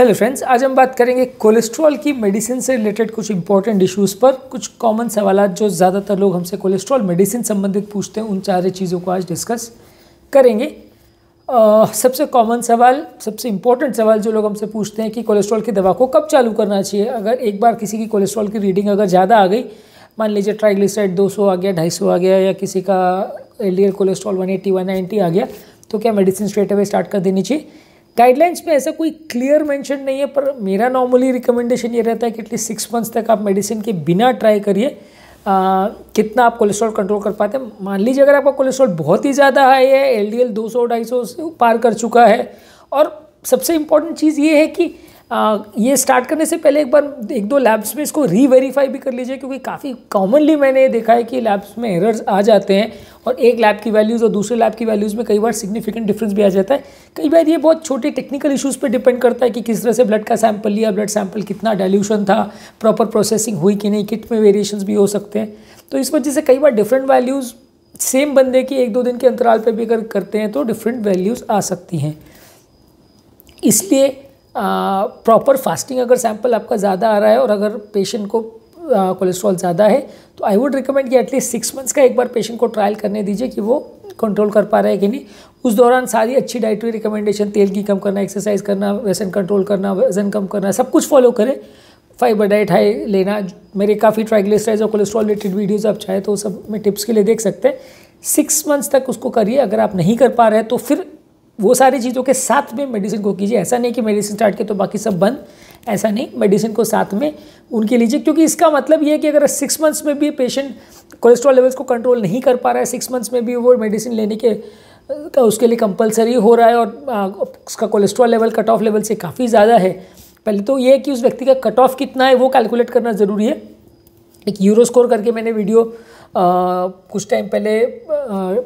hello friends आज हम बात करेंगे कोलेस्ट्रॉल की मेडिसिन से रिलेटेड कुछ इंपॉर्टेंट इश्यूज पर कुछ कॉमन सवाल जो ज़्यादातर लोग हमसे कोलेस्ट्रॉल मेडिसिन संबंधित पूछते हैं उन सारे चीज़ों को आज डिस्कस करेंगे uh, सबसे कॉमन सवाल सबसे इंपॉर्टेंट सवाल जो लोग हमसे पूछते हैं कि कोलेस्ट्रॉल की दवा को कब चालू करना चाहिए अगर एक बार किसी की कोलेस्ट्रॉल की रीडिंग अगर ज़्यादा आ गई मान लीजिए ट्राइग्लिसराइड 200 आ गया 250 आ गया या किसी का L D L cholesterol one 190 आ गया तो क्या मेडिसिन स्ट्रेट अवे स्टार्ट कर देनी चाहिए गाइडलाइंस में ऐसा कोई क्लियर मेंशन नहीं है पर मेरा नॉर्मली रिकमेंडेशन ये रहता है कि एटलीस्ट सिक्स मंथ्स तक आप मेडिसिन के बिना ट्राई करिए कितना आप कोलेस्ट्रॉल कंट्रोल कर पाते हैं मान लीजिए अगर आपका कोलेस्ट्रॉल बहुत ही ज़्यादा हाई है एल डी एल दो सौ ढाई सौ से पार कर चुका है और सबसे इम्पॉर्टेंट चीज़ ये है कि आ, ये स्टार्ट करने से पहले एक बार एक दो लैब्स में इसको रीवेरीफाई भी कर लीजिए क्योंकि काफ़ी कॉमनली मैंने देखा है कि लैब्स में एरर्स आ जाते हैं और एक लैब की वैल्यूज़ और दूसरे लैब की वैल्यूज़ में कई बार सिग्निफिकेंट डिफरेंस भी आ जाता है कई बार ये बहुत छोटे टेक्निकल इशूज़ पर डिपेंड करता है कि किस तरह से ब्लड का सैंपल लिया ब्लड सैंपल कितना डायल्यूशन था प्रॉपर प्रोसेसिंग हुई कि नहीं किट में वेरिएशन भी हो सकते हैं तो इस वजह से कई बार डिफरेंट वैल्यूज़ सेम बंदे की एक दो दिन के अंतराल पर भी अगर करते हैं तो डिफरेंट वैल्यूज़ आ सकती हैं इसलिए प्रॉपर फास्टिंग अगर सैंपल आपका ज़्यादा आ रहा है और अगर पेशेंट को कोलेस्ट्रॉल ज़्यादा है तो आई वुड रिकमेंड कि एटलीस्ट सिक्स मंथ्स का एक बार पेशेंट को ट्रायल करने दीजिए कि वो कंट्रोल कर पा रहा है कि नहीं उस दौरान सारी अच्छी डाइटरी रिकमेंडेशन तेल की कम करना एक्सरसाइज करना वजन कंट्रोल करना वजन कम करना सब कुछ फॉलो करें फाइबर डाइट हाई लेना मेरे काफ़ी ट्राइग्लिसराइज और कोलेस्ट्रॉल रिलेटेड वीडियोज़ आप चाहें तो सब में टिप्स के लिए देख सकते हैं सिक्स मंथ्स तक उसको करिए अगर आप नहीं कर पा रहे तो फिर वो सारी चीज़ों के साथ में मेडिसिन को कीजिए ऐसा नहीं कि मेडिसिन स्टार्ट के तो बाकी सब बंद ऐसा नहीं मेडिसिन को साथ में उनके लीजिए क्योंकि इसका मतलब ये है कि अगर सिक्स मंथ्स में भी पेशेंट कोलेस्ट्रॉल लेवल्स को कंट्रोल नहीं कर पा रहा है सिक्स मंथ्स में भी वो मेडिसिन लेने के का उसके लिए कंपलसरी हो रहा है और उसका cholesterol level cut off level से काफ़ी ज़्यादा है पहले तो ये है कि उस व्यक्ति का कट ऑफ कितना है वो कैलकुलेट करना ज़रूरी है एक यूरो स्कोर करके मैंने वीडियो आ, कुछ टाइम पहले आ,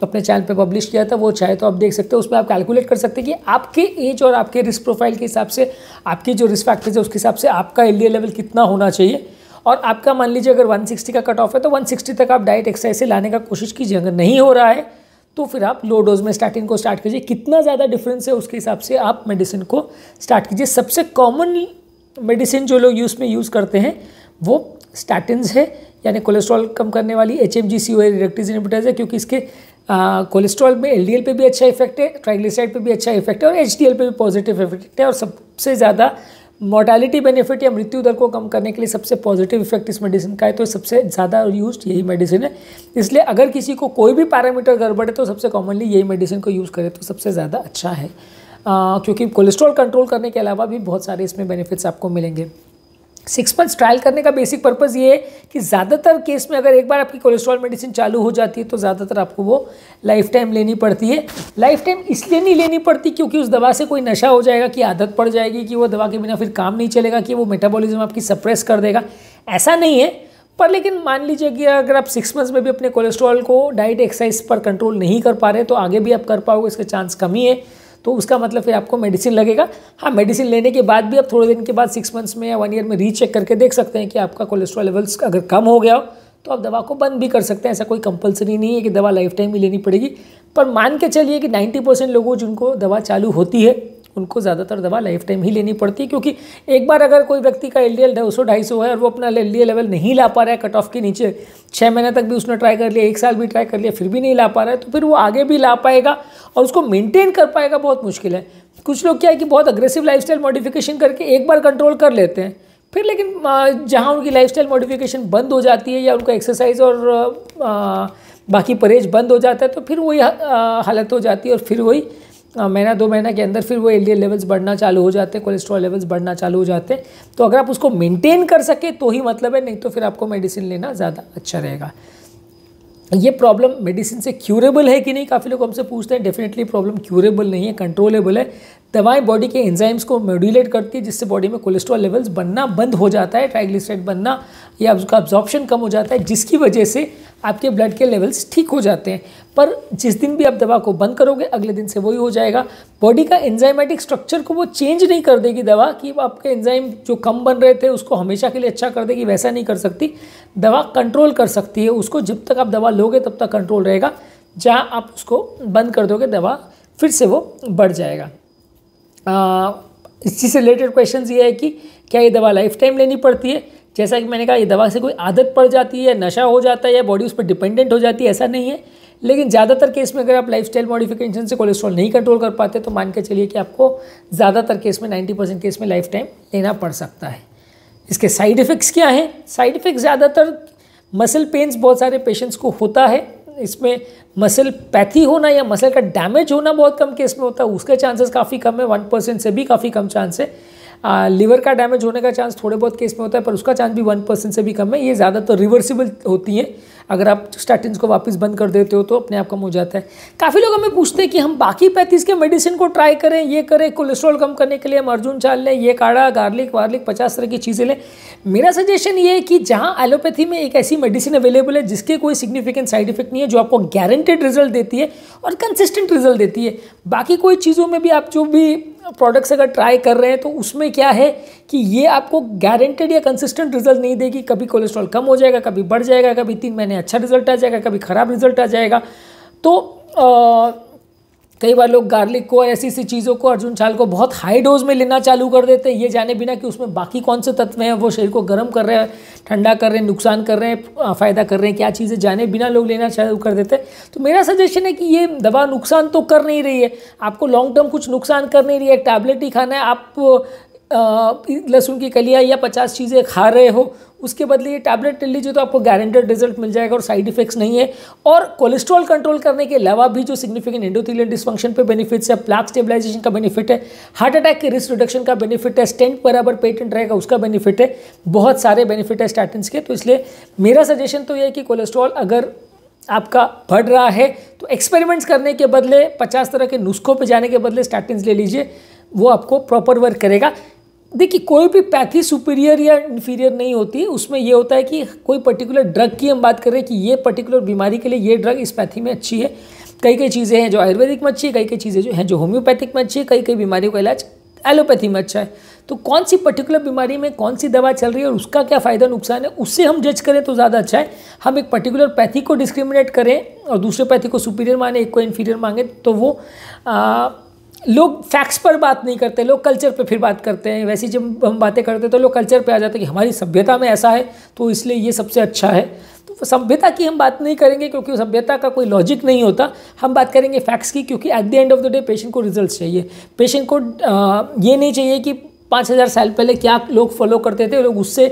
तो अपने चैनल पे पब्लिश किया था वो चाहे तो आप देख सकते हो उसमें आप कैलकुलेट कर सकते हैं कि आपके एज और आपके रिस्क प्रोफाइल के हिसाब से आपकी जो रिस्क फैक्टर्स है उसके हिसाब से आपका एल लेवल कितना होना चाहिए और आपका मान लीजिए अगर 160 का कट ऑफ है तो 160 तक आप डाइट एक्सरसाइज से लाने का कोशिश कीजिए अगर नहीं हो रहा है तो फिर आप लो डोज में स्टार्टिंग को स्टार्ट कीजिए कितना ज़्यादा डिफरेंस है उसके हिसाब से आप मेडिसिन को स्टार्ट कीजिए सबसे कॉमन मेडिसिन जो लोग यूज़ में यूज़ करते हैं वो स्टैटिन है यानी कोलेस्ट्रॉल कम करने वाली एच एम जी सी ओ है क्योंकि इसके कोलेस्ट्रॉल में एल पे भी अच्छा इफेक्ट है ट्राइग्लिसराइड पे भी अच्छा इफेक्ट है और एच पे भी पॉजिटिव इफेक्ट है और सबसे ज़्यादा मोर्टालिटी बेनिफिट या मृत्यु दर को कम करने के लिए सबसे पॉजिटिव इफेक्ट इस मेडिसिन का है तो सबसे ज़्यादा यूज यही मेडिसिन है इसलिए अगर किसी को कोई भी पैरामीटर गड़बड़ है तो सबसे कॉमनली यही मेडिसिन को यूज़ करें तो सबसे ज़्यादा अच्छा है आ, क्योंकि कोलेस्ट्रॉल कंट्रोल करने के अलावा भी बहुत सारे इसमें बेनिफिट्स आपको मिलेंगे सिक्स मंथ्स ट्रायल करने का बेसिक पर्पज़ ये है कि ज़्यादातर केस में अगर एक बार आपकी कोलेस्ट्रॉल मेडिसिन चालू हो जाती है तो ज़्यादातर आपको वो लाइफ टाइम लेनी पड़ती है लाइफ टाइम इसलिए नहीं लेनी पड़ती क्योंकि उस दवा से कोई नशा हो जाएगा कि आदत पड़ जाएगी कि वो दवा के बिना फिर काम नहीं चलेगा कि वो मेटाबोलिज्म आपकी सप्रेस कर देगा ऐसा नहीं है पर लेकिन मान लीजिए कि अगर आप सिक्स मंथ्स में भी अपने कोलेस्ट्रॉल को डाइट एक्सरसाइज पर कंट्रोल नहीं कर पा रहे तो आगे भी आप कर पाओगे इसका चांस कम ही है तो उसका मतलब फिर आपको मेडिसिन लगेगा हाँ मेडिसिन लेने के बाद भी आप थोड़े दिन के बाद सिक्स मंथ्स में या वन ईयर में रीचेक करके देख सकते हैं कि आपका कोलेस्ट्रॉल लेवल्स अगर कम हो गया हो तो आप दवा को बंद भी कर सकते हैं ऐसा कोई कंपलसरी नहीं है कि दवा लाइफ टाइम ही लेनी पड़ेगी पर मान के चलिए कि 90 परसेंट लोगों जिनको दवा चालू होती है उनको ज़्यादातर दवा लाइफ टाइम ही लेनी पड़ती है क्योंकि एक बार अगर कोई व्यक्ति का एल डी एल दो सौ ढाई सौ है और वो अपना एल डी लेवल नहीं ला पा रहा है कट ऑफ के नीचे छः महीने तक भी उसने ट्राई कर लिया एक साल भी ट्राई कर लिया फिर भी नहीं ला पा रहा है तो फिर वो आगे भी ला पाएगा और उसको मेनटेन कर पाएगा बहुत मुश्किल है कुछ लोग क्या है कि बहुत अग्रेसिव लाइफ स्टाइल मॉडिफिकेशन करके एक बार कंट्रोल कर लेते हैं फिर लेकिन जहाँ उनकी लाइफ स्टाइल मॉडिफिकेशन बंद हो जाती है या उनका एक्सरसाइज और बाकी परहेज बंद हो जाता है तो फिर वही हालत हो जाती है और फिर वही महीना दो महीना के अंदर फिर वो एल लेवल्स बढ़ना चालू हो जाते हैं कोलेस्ट्रॉल लेवल्स बढ़ना चालू हो जाते हैं तो अगर आप उसको मेंटेन कर सके तो ही मतलब है नहीं तो फिर आपको मेडिसिन लेना ज़्यादा अच्छा रहेगा ये प्रॉब्लम मेडिसिन से क्यूरेबल है कि नहीं काफ़ी लोग हमसे पूछते हैं डेफिनेटली प्रॉब्लम क्यूरेबल नहीं है कंट्रोलेबल है दवाएं बॉडी के एंजाइम्स को मेड्यूलेट करती है जिससे बॉडी में कोलेस्ट्रॉल लेवल्स बनना बंद हो जाता है ट्राइग्लिसराइड बनना या उसका ऑब्जॉर्प्शन कम हो जाता है जिसकी वजह से आपके ब्लड के लेवल्स ठीक हो जाते हैं पर जिस दिन भी आप दवा को बंद करोगे अगले दिन से वही हो जाएगा बॉडी का एंजाइमेटिक स्ट्रक्चर को वो चेंज नहीं कर देगी दवा कि आपके एंजाइम जो कम बन रहे थे उसको हमेशा के लिए अच्छा कर देगी वैसा नहीं कर सकती दवा कंट्रोल कर सकती है उसको जब तक आप दवा लोगे तब तक कंट्रोल रहेगा जहाँ आप उसको बंद कर दोगे दवा फिर से वो बढ़ जाएगा इससे इसी से रिलेटेड क्वेश्चन ये है कि क्या ये दवा लाइफ टाइम लेनी पड़ती है जैसा कि मैंने कहा ये दवा से कोई आदत पड़ जाती है नशा हो जाता है या बॉडी उस पर डिपेंडेंट हो जाती है ऐसा नहीं है लेकिन ज़्यादातर केस में अगर आप लाइफ स्टाइल मॉडिफिकेशन से कोलेस्ट्रॉल नहीं कंट्रोल कर पाते तो मान के चलिए कि आपको ज़्यादातर केस में 90 परसेंट केस में लाइफ टाइम लेना पड़ सकता है इसके साइड इफ़ेक्ट्स क्या हैं साइड इफ़ेक्ट्स ज़्यादातर मसल पेंस बहुत सारे पेशेंट्स को होता है इसमें मसल पैथी होना या मसल का डैमेज होना बहुत कम केस में होता है उसके चांसेस काफ़ी कम है वन परसेंट से भी काफ़ी कम चांस है लीवर का डैमेज होने का चांस थोड़े बहुत केस में होता है पर उसका चांस भी वन परसेंट से भी कम है ये ज़्यादातर तो रिवर्सिबल होती हैं अगर आप स्टैटिन को वापस बंद कर देते हो तो अपने आप कम हो जाता है काफ़ी लोग हमें पूछते हैं कि हम बाकी पैंतीस के मेडिसिन को ट्राई करें ये करें कोलेस्ट्रॉल कम करने के लिए हम अर्जुन चाल लें ये काढ़ा गार्लिक वार्लिक पचास तरह की चीज़ें लें मेरा सजेशन ये है कि जहाँ एलोपैथी में एक ऐसी मेडिसिन अवेलेबल है जिसके कोई सिग्निफिकेंट साइड इफेक्ट नहीं है जो आपको गारंटेड रिजल्ट देती है और कंसिस्टेंट रिजल्ट देती है बाकी कोई चीज़ों में भी आप जो भी प्रोडक्ट्स अगर ट्राई कर रहे हैं तो उसमें क्या है कि ये आपको गारंटेड या कंसिस्टेंट रिजल्ट नहीं देगी कभी कोलेस्ट्रॉल कम हो जाएगा कभी बढ़ जाएगा कभी तीन महीने अच्छा रिजल्ट आ जाएगा कभी ख़राब रिजल्ट आ जाएगा तो आ, कई बार लोग गार्लिक को और ऐसी ऐसी चीज़ों को अर्जुन छाल को बहुत हाई डोज में लेना चालू कर देते हैं ये जाने बिना कि उसमें बाकी कौन से तत्व हैं वो शरीर को गर्म कर रहे हैं ठंडा कर रहे हैं नुकसान कर रहे हैं फ़ायदा कर रहे हैं क्या चीज़ें जाने बिना लोग लेना चालू कर देते हैं तो मेरा सजेशन है कि ये दवा नुकसान तो कर नहीं रही है आपको लॉन्ग टर्म कुछ नुकसान कर नहीं रही है टैबलेट ही खाना है आप लहसुन की कलियाँ या पचास चीज़ें खा रहे हो उसके बदले ये टैबलेट लीजिए तो आपको गारंटेड रिजल्ट मिल जाएगा और साइड इफेक्ट्स नहीं है और कोलेस्ट्रॉल कंट्रोल करने के अलावा भी जो सिग्निफिकेंट एंडोथीलियन डिस्फंक्शन पे बेनिफिट्स है प्लाक स्टेबलाइजेशन का बेनिफिट है हार्ट अटैक के रिस्क रिडक्शन का बेनिफिट है स्टेंट बराबर पेटेंट रहेगा उसका बेनिफिट है बहुत सारे बेनिफिट है स्टैटिन्स के तो इसलिए मेरा सजेशन तो यह है कि कोलेस्ट्रॉल अगर आपका बढ़ रहा है तो एक्सपेरिमेंट्स करने के बदले पचास तरह के नुस्खों पर जाने के बदले स्टैटिन्स ले लीजिए वो आपको प्रॉपर वर्क करेगा देखिए कोई भी पैथी सुपीरियर या इन्फीरियर नहीं होती उसमें यह होता है कि कोई पर्टिकुलर ड्रग की हम बात कर रहे हैं कि ये पर्टिकुलर बीमारी के लिए ये ड्रग इस पैथी में अच्छी है कई कई चीज़ें हैं जो आयुर्वेदिक में अच्छी है कई कई चीज़ें जो हैं जो होम्योपैथिक में अच्छी है कई कई बीमारियों का इलाज एलोपैथी में अच्छा है तो कौन सी पर्टिकुलर बीमारी में कौन सी दवा चल रही है और उसका क्या फ़ायदा नुकसान है उससे हम जज करें तो ज़्यादा अच्छा है हम एक पर्टिकुलर पैथी को डिस्क्रिमिनेट करें और दूसरे पैथी को सुपीरियर माने एक को इन्फीरियर मांगे तो वो आ, लोग फैक्ट्स पर बात नहीं करते लोग कल्चर पर फिर बात करते हैं वैसे जब हम बातें करते हैं तो लोग कल्चर पर आ जाते हैं कि हमारी सभ्यता में ऐसा है तो इसलिए ये सबसे अच्छा है तो सभ्यता की हम बात नहीं करेंगे क्योंकि सभ्यता का कोई लॉजिक नहीं होता हम बात करेंगे फैक्ट्स की क्योंकि at the end of the day patient को रिजल्ट चाहिए पेशेंट को ये नहीं चाहिए कि पाँच हज़ार साल पहले क्या लोग फॉलो करते थे लोग उससे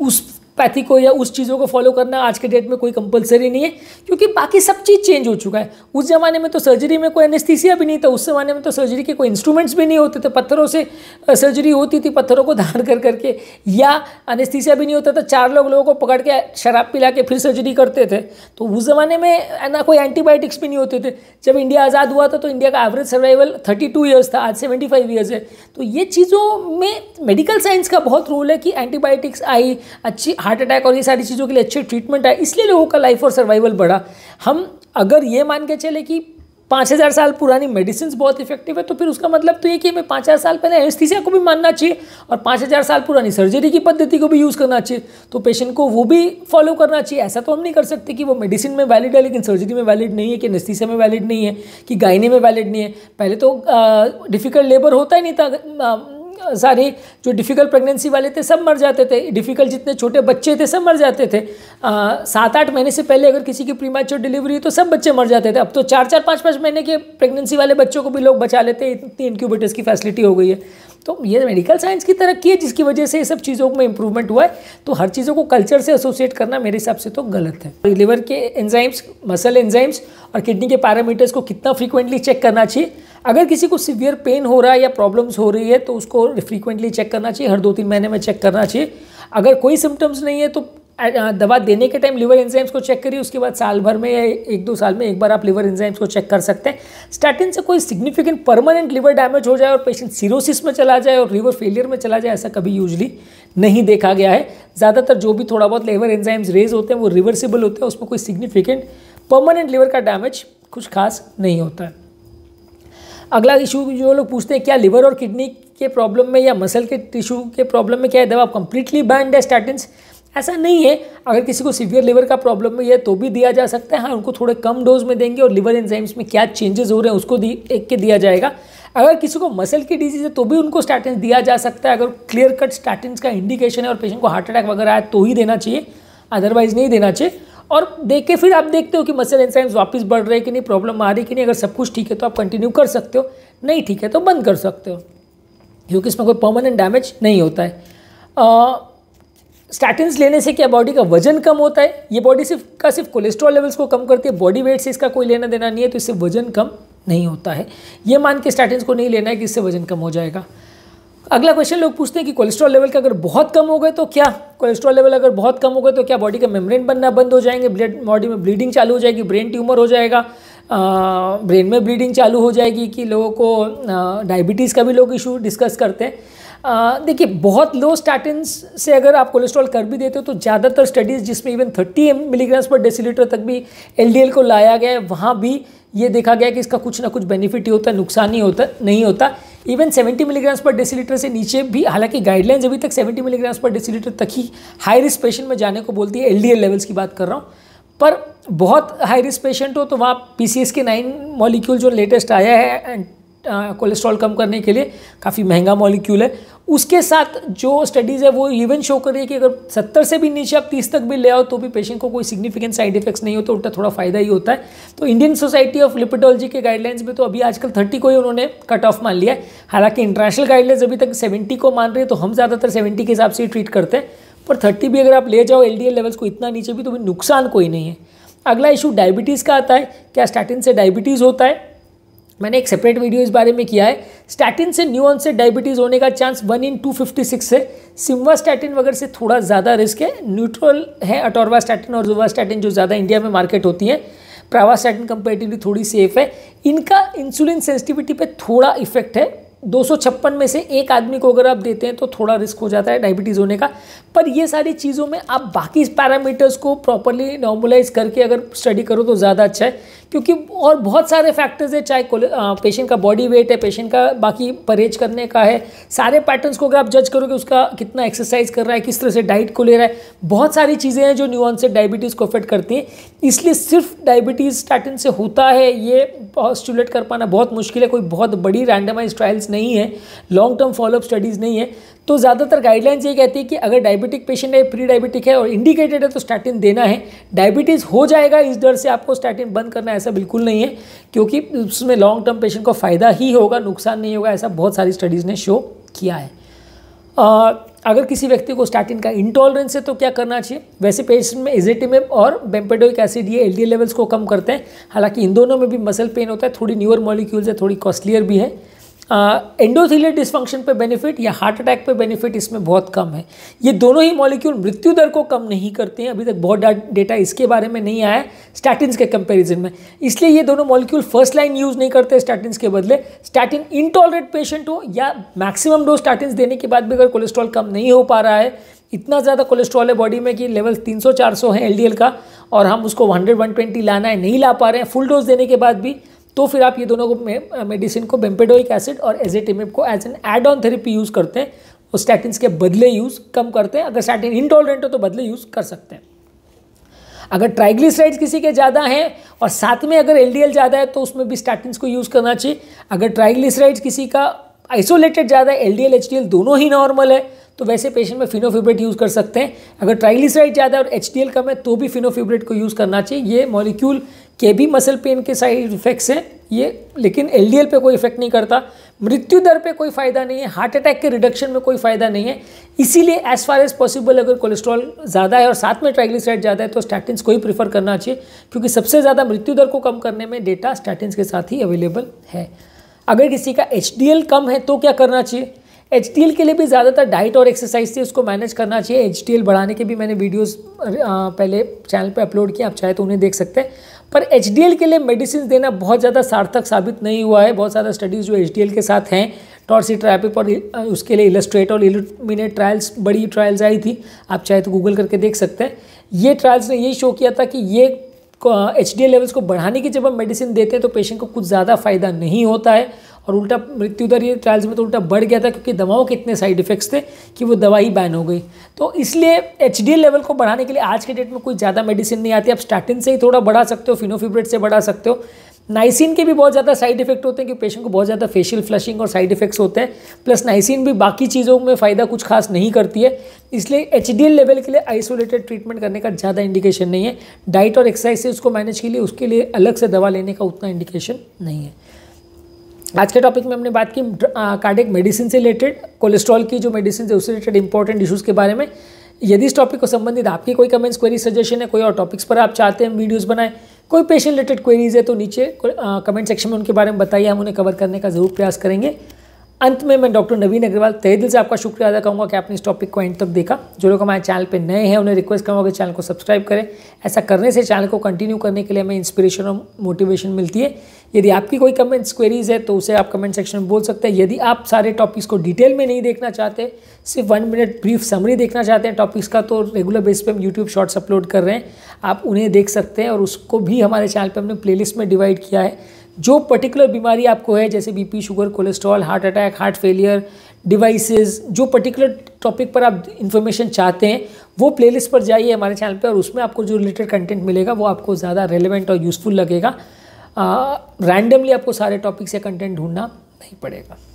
उस पैथी को या उस चीज़ों को फॉलो करना आज के डेट में कोई कंपलसरी नहीं है क्योंकि बाकी सब चीज़ चेंज हो चुका है उस ज़माने में तो सर्जरी में कोई एनेस्थीसिया भी नहीं था उस ज़माने में तो सर्जरी के कोई इंस्ट्रूमेंट्स भी नहीं होते थे पत्थरों से सर्जरी होती थी पत्थरों को धारण कर करके या एनेस्थीसिया भी नहीं होता था चार लोग लोगों को पकड़ के शराब पिला के फिर सर्जरी करते थे तो उस ज़माने में ना कोई एंटीबायोटिक्स भी नहीं होते थे जब इंडिया आज़ाद हुआ था तो इंडिया का average survival thirty two years था आज सेवेंटी फाइव ईयर्स है तो ये चीज़ों में मेडिकल साइंस का बहुत रोल है कि एंटीबायोटिक्स आई अच्छी हार्ट अटैक और ये सारी चीज़ों के लिए अच्छे ट्रीटमेंट आए इसलिए लोगों का लाइफ और सर्वाइवल बढ़ा हम अगर ये मान के चले कि पाँच हज़ार साल पुरानी मेडिसिन बहुत इफेक्टिव है तो फिर उसका मतलब तो ये कि हमें पाँच हज़ार साल पहले एनस्थीसिया को भी मानना चाहिए और पाँच हज़ार साल पुरानी सर्जरी की पद्धति को भी यूज़ करना चाहिए तो पेशेंट को वो भी फॉलो करना चाहिए ऐसा तो हम नहीं कर सकते कि वो मेडिसिन में वैलिड है लेकिन सर्जरी में वैलिड नहीं है कि एनस्थीसिया में वैलिड नहीं है कि गायने में वैलिड नहीं है पहले तो डिफ़िकल्ट लेबर होता ही नहीं था सारे जो डिफ़िकल्ट प्रेगनेंसी वाले थे सब मर जाते थे डिफ़िकल्ट जितने छोटे बच्चे थे सब मर जाते थे सात आठ महीने से पहले अगर किसी की प्रीमेच्योर डिलीवरी तो सब बच्चे मर जाते थे अब तो चार चार पाँच पाँच महीने के प्रेगनेंसी वाले बच्चों को भी लोग बचा लेते हैं इतनी इनक्यूबेटर्स की फैसिलिटी हो गई है तो ये मेडिकल साइंस की तरक्की है जिसकी वजह से ये सब चीज़ों में इंप्रूवमेंट हुआ है तो हर चीज़ों को कल्चर से एसोसिएट करना मेरे हिसाब से तो गलत है लिवर तो के एंजाइम्स मसल एंजाइम्स और किडनी के पैरामीटर्स को कितना फ्रीक्वेंटली चेक करना चाहिए अगर किसी को सिवियर पेन हो रहा है या प्रॉब्लम्स हो रही है तो उसको फ्रीक्वेंटली चेक करना चाहिए हर दो तीन महीने में चेक करना चाहिए अगर कोई सिम्टम्स नहीं है तो Uh, दवा देने के टाइम लीवर एंजाइम्स को चेक करिए उसके बाद साल भर में या एक दो साल में एक बार आप लीवर एंजाइम्स को चेक कर सकते हैं स्टैटिन से कोई सिग्निफिकेंट परमानेंट लीवर डैमेज हो जाए और पेशेंट सीरोसिस में चला जाए और लीवर फेलियर में चला जाए ऐसा कभी यूजली नहीं देखा गया है ज़्यादातर जो भी थोड़ा बहुत लीवर एंजाइम्स रेज होते हैं वो रिवर्सिबल होते हैं उसमें कोई सिग्निफिकेंट परमानेंट लीवर का डैमेज कुछ खास नहीं होता है अगला इशू जो लोग पूछते हैं क्या लीवर और किडनी के प्रॉब्लम में या मसल के टिश्यू के प्रॉब्लम में क्या है दवा कंप्लीटली बैंड है स्टैटिन्स ऐसा नहीं है अगर किसी को सीवियर लीवर का प्रॉब्लम है तो भी दिया जा सकता है हाँ उनको थोड़े कम डोज में देंगे और लीवर एंजाइम्स में क्या चेंजेस हो रहे हैं उसको देख के दिया जाएगा अगर किसी को मसल की डिजीज़ है तो भी उनको स्टैटिन दिया जा सकता है अगर क्लियर कट स्टैटिन का इंडिकेशन है और पेशेंट को हार्ट अटैक वगैरह आए तो ही देना चाहिए अदरवाइज़ नहीं देना चाहिए और देख के फिर आप देखते हो कि मसल एंजाइम्स वापस बढ़ रहे हैं कि नहीं प्रॉब्लम आ रही कि नहीं अगर सब कुछ ठीक है तो आप कंटिन्यू कर सकते हो नहीं ठीक है तो बंद कर सकते हो क्योंकि इसमें कोई परमानेंट डैमेज नहीं होता है स्टैटिन्स लेने से क्या बॉडी का वजन कम होता है ये बॉडी सिर्फ का सिर्फ कोलेस्ट्रॉल लेवल्स को कम करती है बॉडी वेट से इसका कोई लेना देना नहीं है तो इससे वजन कम नहीं होता है ये मान के स्टैटिन्स को नहीं लेना है कि इससे वजन कम हो जाएगा अगला क्वेश्चन लोग पूछते हैं कि कोलेस्ट्रॉल लेवल का अगर बहुत कम हो गए तो क्या कोलेस्ट्रॉल लेवल अगर बहुत कम हो गए तो क्या बॉडी का मेम्ब्रेन बनना बंद हो जाएंगे ब्लड बॉडी में ब्लीडिंग चालू हो जाएगी ब्रेन ट्यूमर हो जाएगा ब्रेन में ब्लीडिंग चालू हो जाएगी कि लोगों को डायबिटीज़ का भी लोग इशू डिस्कस करते हैं देखिए बहुत लो स्टैटिन से अगर आप कोलेस्ट्रॉल कर भी देते हो तो ज़्यादातर स्टडीज़ जिसमें इवन 30 मिलीग्राम्स पर डेसीलीटर तक भी एलडीएल को लाया गया है वहाँ भी ये देखा गया कि इसका कुछ ना कुछ बेनिफिट ही होता है नुकसान ही होता नहीं होता इवन 70 मिलीग्राम्स पर डेसीलीटर से नीचे भी हालांकि गाइडलाइंस अभी तक 70 मिलीग्राम्स पर डेसीलीटर तक ही हाई रिस्क पेशेंट में जाने को बोलती है एलडीएल लेवल्स की बात कर रहा हूँ पर बहुत हाई रिस्क पेशेंट हो तो वहाँ एस के नाइन मॉलिक्यूल जो लेटेस्ट आया है कोलेस्ट्रॉल कम करने के लिए काफ़ी महंगा मॉलिक्यूल है उसके साथ जो स्टडीज़ है वो इवन शो कर रही है कि अगर सत्तर से भी नीचे आप तीस तक भी ले आओ तो भी पेशेंट को कोई सिग्निफिकेंट साइड इफेक्ट्स नहीं होते तो उल्टा थोड़ा फायदा ही होता है तो इंडियन सोसाइटी ऑफ लिपिडोलॉजी के गाइडलाइंस में तो अभी आजकल थर्टी को ही उन्होंने कट ऑफ मान लिया है हालांकि इंटरनेशनल गाइडलाइंस अभी तक सेवेंटी को मान रही है तो हम ज़्यादातर सेवेंटी के हिसाब से ही ट्रीट करते हैं पर थर्टी भी अगर आप ले जाओ एल लेवल्स को इतना नीचे भी तो भी नुकसान कोई नहीं है अगला इशू डायबिटीज़ का आता है क्या स्टैटिन से डायबिटीज़ होता है मैंने एक सेपरेट वीडियो इस बारे में किया है स्टैटिन से न्यू ऑन से डायबिटीज़ होने का chance one in two fifty six है सिम्वा स्टैटिन वगैरह से थोड़ा ज़्यादा रिस्क है न्यूट्रल है अटोरवा स्टैटिन और जुवा स्टैटिन जो ज़्यादा इंडिया में मार्केट होती है स्टैटिन कंपेरेटिवली थोड़ी सेफ है इनका इंसुलिन सेंसिटिविटी पे थोड़ा इफेक्ट है दो में से एक आदमी को अगर आप देते हैं तो थोड़ा रिस्क हो जाता है डायबिटीज़ होने का पर ये सारी चीज़ों में आप बाकी पैरामीटर्स को प्रॉपरली नॉर्मलाइज करके अगर स्टडी करो तो ज़्यादा अच्छा है क्योंकि और बहुत सारे फैक्टर्स है चाहे पेशेंट का बॉडी वेट है पेशेंट का बाकी परहेज करने का है सारे पैटर्न्स को अगर आप जज करोगे उसका कितना एक्सरसाइज कर रहा है किस तरह से डाइट को ले रहा है बहुत सारी चीज़ें हैं जो न्यूऑन से डायबिटीज़ को अफेक्ट करती हैं इसलिए सिर्फ डायबिटीज़ स्टार्टिंग से होता है ये स्टूलेट कर पाना बहुत मुश्किल है कोई बहुत बड़ी रैंडमाइज ट्रायल्स नहीं है लॉन्ग टर्म फॉलोअप स्टडीज़ नहीं है तो ज़्यादातर गाइडलाइंस ये कहती है कि अगर डायबिटिक पेशेंट है प्री डायबिटिक है और इंडिकेटेड है तो स्टैटिन देना है डायबिटीज़ हो जाएगा इस डर से आपको स्टैटिन बंद करना ऐसा बिल्कुल नहीं है क्योंकि उसमें लॉन्ग टर्म पेशेंट को फ़ायदा ही होगा नुकसान नहीं होगा ऐसा बहुत सारी स्टडीज़ ने शो किया है आ, अगर किसी व्यक्ति को स्टैटिन का इंटॉलरेंस है तो क्या करना चाहिए वैसे पेशेंट में एजेटिमेम और बेम्पेडोइक एसिड ये एलडीएल लेवल्स को कम करते हैं हालांकि इन दोनों में भी मसल पेन होता है थोड़ी न्यूअर मॉलिक्यूल्स है थोड़ी कॉस्टलियर भी है एंडोथीलियल डिस्फंक्शन पे बेनिफिट या हार्ट अटैक पे बेनिफिट इसमें बहुत कम है ये दोनों ही मॉलिक्यूल मृत्यु दर को कम नहीं करते हैं अभी तक बहुत डेटा इसके बारे में नहीं आया स्टैटिन्स के कंपैरिजन में इसलिए ये दोनों मॉलिक्यूल फर्स्ट लाइन यूज़ नहीं करते स्टैटिन्स के बदले स्टैटिन इनटॉलरेट पेशेंट हो या मैक्सिमम डोज स्टैटिन्स देने के बाद भी अगर कोलेस्ट्रॉल कम नहीं हो पा रहा है इतना ज़्यादा कोलेस्ट्रॉल है बॉडी में कि लेवल 300-400 है एल का और हम उसको 100-120 लाना है नहीं ला पा रहे हैं फुल डोज देने के बाद भी तो फिर आप ये दोनों को मेडिसिन को बेम्पेडोइक एसिड और एजेटिमिप को as an add on therapy use करते हैं और स्टैटिन के बदले यूज़ कम करते हैं अगर स्टैटिन इनटॉलरेंट हो तो बदले यूज़ कर सकते हैं अगर ट्राइग्लिसराइड्स किसी के ज़्यादा हैं और साथ में अगर एलडीएल ज़्यादा है तो उसमें भी स्टैटिन को यूज़ करना चाहिए अगर ट्राइग्लिसराइड्स किसी का आइसोलेटेड ज़्यादा है एलडीएल एचडीएल दोनों ही नॉर्मल है तो वैसे पेशेंट में फिनोफिब्रेट यूज़ कर सकते हैं अगर ट्राइग्लिसराइड ज़्यादा और एच कम है तो भी फिनोफिब्रेट को यूज़ करना चाहिए ये मॉलिक्यूल के भी मसल पेन के साइड इफेक्ट्स हैं ये लेकिन एल पे कोई इफेक्ट नहीं करता मृत्यु दर पे कोई फ़ायदा नहीं है हार्ट अटैक के रिडक्शन में कोई फ़ायदा नहीं है इसीलिए एज फार एज पॉसिबल अगर कोलेस्ट्रॉल ज़्यादा है और साथ में ट्राइग्लिसराइड ज़्यादा है तो स्टैटिन को ही प्रीफर करना चाहिए क्योंकि सबसे ज़्यादा मृत्यु दर को कम करने में डेटा स्टैटिन्स के साथ ही अवेलेबल है अगर किसी का एच कम है तो क्या करना चाहिए एच के लिए भी ज़्यादातर डाइट और एक्सरसाइज से उसको मैनेज करना चाहिए एच बढ़ाने के भी मैंने वीडियोस पहले चैनल पे अपलोड किए आप चाहे तो उन्हें देख सकते हैं पर एच के लिए मेडिसिन देना बहुत ज़्यादा सार्थक साबित नहीं हुआ है बहुत सारा स्टडीज़ जो एच के साथ हैं टॉर्सी ट्रैपिक और उसके लिए इलस्ट्रेट और इलिमिनेट ट्रायल्स बड़ी ट्रायल्स आई थी आप चाहे तो गूगल करके देख सकते हैं ये ट्रायल्स ने यही शो किया था कि ये एच डी लेवल्स को बढ़ाने की जब हम मेडिसिन देते हैं तो पेशेंट को कुछ ज़्यादा फ़ायदा नहीं होता है और उल्टा मृत्यु दर ये ट्रायल्स में तो उल्टा बढ़ गया था क्योंकि दवाओं के इतने साइड इफेक्ट्स थे कि वो दवा ही बैन हो गई तो इसलिए एच लेवल को बढ़ाने के लिए आज के डेट में कोई ज़्यादा मेडिसिन नहीं आती आप स्टैटिन से ही थोड़ा बढ़ा सकते हो फिनोफिब्रेट से बढ़ा सकते हो नाइसिन के भी बहुत ज़्यादा साइड इफेक्ट होते हैं कि पेशेंट को बहुत ज़्यादा फेशियल फ्लशिंग और साइड इफेक्ट्स होते हैं प्लस नाइसिन भी बाकी चीज़ों में फ़ायदा कुछ खास नहीं करती है इसलिए एच लेवल के लिए आइसोलेटेड ट्रीटमेंट करने का ज़्यादा इंडिकेशन नहीं है डाइट और एक्सरसाइज से उसको मैनेज के लिए उसके लिए अलग से दवा लेने का उतना इंडिकेशन नहीं है आज के टॉपिक में हमने बात की कार्डिक मेडिसिन से रिलेटेड कोलेस्ट्रॉल की जो मेडिसिन है उससे रिलेटेड इंपॉर्टेंट इशूज़ के बारे में यदि इस टॉपिक को संबंधित आपकी कोई कमेंट्स क्वेरी सजेशन है कोई और टॉपिक्स पर आप चाहते हैं वीडियोज़ बनाए कोई पेशेंट रिलेटेड क्वेरीज है तो नीचे कमेंट सेक्शन में उनके बारे में बताइए हम उन्हें कवर करने का जरूर प्रयास करेंगे अंत में मैं डॉक्टर नवीन अग्रवाल तहे दिल से आपका शुक्रिया अदा करूँगा कि आपने इस टॉपिक को एंड तक देखा जो लोग हमारे चैनल पर नए हैं उन्हें रिक्वेस्ट करूँगा कि चैनल को सब्सक्राइब करें ऐसा करने से चैनल को कंटिन्यू करने के लिए हमें इंस्पिरेशन और मोटिवेशन मिलती है यदि आपकी कोई कमेंट्स क्वेरीज है तो उसे आप कमेंट सेक्शन में बोल सकते हैं यदि आप सारे टॉपिक्स को डिटेल में नहीं देखना चाहते सिर्फ वन मिनट ब्रीफ समरी देखना चाहते हैं टॉपिक्स का तो रेगुलर बेस पर हम यूट्यूब शॉर्ट्स अपलोड कर रहे हैं आप उन्हें देख सकते हैं और उसको भी हमारे चैनल पर हमने प्लेलिस्ट में डिवाइड किया है जो पर्टिकुलर बीमारी आपको है जैसे BP sugar cholesterol heart attack heart failure devices जो पर्टिकुलर टॉपिक पर आप इन्फॉर्मेशन चाहते हैं वो प्लेलिस्ट पर जाइए हमारे चैनल पे और उसमें आपको जो रिलेटेड कंटेंट मिलेगा वो आपको ज़्यादा रेलिवेंट और यूज़फुल लगेगा रैंडमली आपको सारे टॉपिक्स या कंटेंट ढूंढना नहीं पड़ेगा